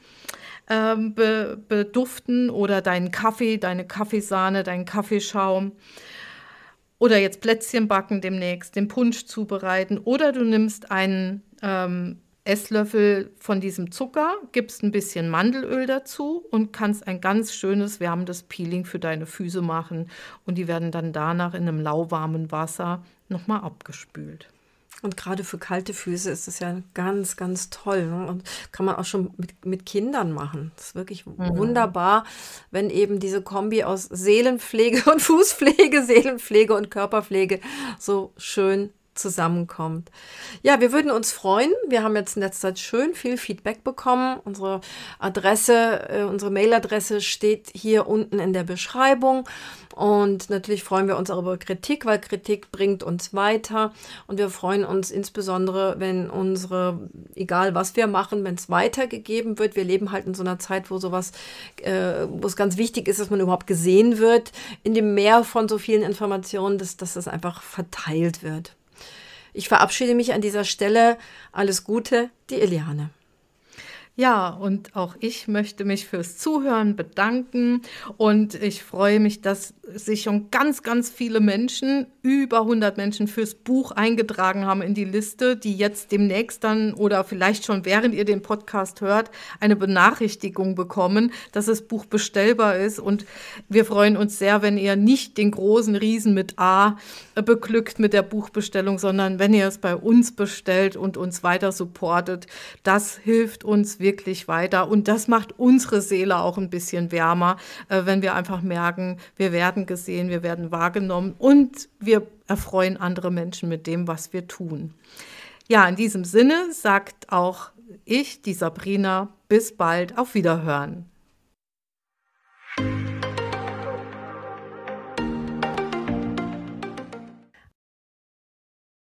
ähm, be beduften oder deinen Kaffee, deine Kaffeesahne, deinen Kaffeeschaum oder jetzt Plätzchen backen demnächst, den Punsch zubereiten oder du nimmst einen ähm, Esslöffel von diesem Zucker, gibst ein bisschen Mandelöl dazu und kannst ein ganz schönes wärmendes Peeling für deine Füße machen und die werden dann danach in einem lauwarmen Wasser nochmal abgespült. Und gerade für kalte Füße ist es ja ganz, ganz toll. Ne? Und kann man auch schon mit, mit Kindern machen. Das ist wirklich mhm. wunderbar, wenn eben diese Kombi aus Seelenpflege und Fußpflege, Seelenpflege und Körperpflege so schön zusammenkommt. Ja, wir würden uns freuen. Wir haben jetzt in letzter Zeit schön viel Feedback bekommen. Unsere Adresse, äh, unsere Mailadresse steht hier unten in der Beschreibung. Und natürlich freuen wir uns auch über Kritik, weil Kritik bringt uns weiter. Und wir freuen uns insbesondere, wenn unsere, egal was wir machen, wenn es weitergegeben wird. Wir leben halt in so einer Zeit, wo sowas, äh, wo es ganz wichtig ist, dass man überhaupt gesehen wird, in dem Meer von so vielen Informationen, dass, dass das einfach verteilt wird. Ich verabschiede mich an dieser Stelle. Alles Gute, die Eliane. Ja, und auch ich möchte mich fürs Zuhören bedanken und ich freue mich, dass sich schon ganz, ganz viele Menschen, über 100 Menschen fürs Buch eingetragen haben in die Liste, die jetzt demnächst dann oder vielleicht schon während ihr den Podcast hört, eine Benachrichtigung bekommen, dass das Buch bestellbar ist und wir freuen uns sehr, wenn ihr nicht den großen Riesen mit A beglückt mit der Buchbestellung, sondern wenn ihr es bei uns bestellt und uns weiter supportet. Das hilft uns wirklich wirklich weiter. Und das macht unsere Seele auch ein bisschen wärmer, äh, wenn wir einfach merken, wir werden gesehen, wir werden wahrgenommen und wir erfreuen andere Menschen mit dem, was wir tun. Ja, in diesem Sinne sagt auch ich, die Sabrina, bis bald, auf Wiederhören.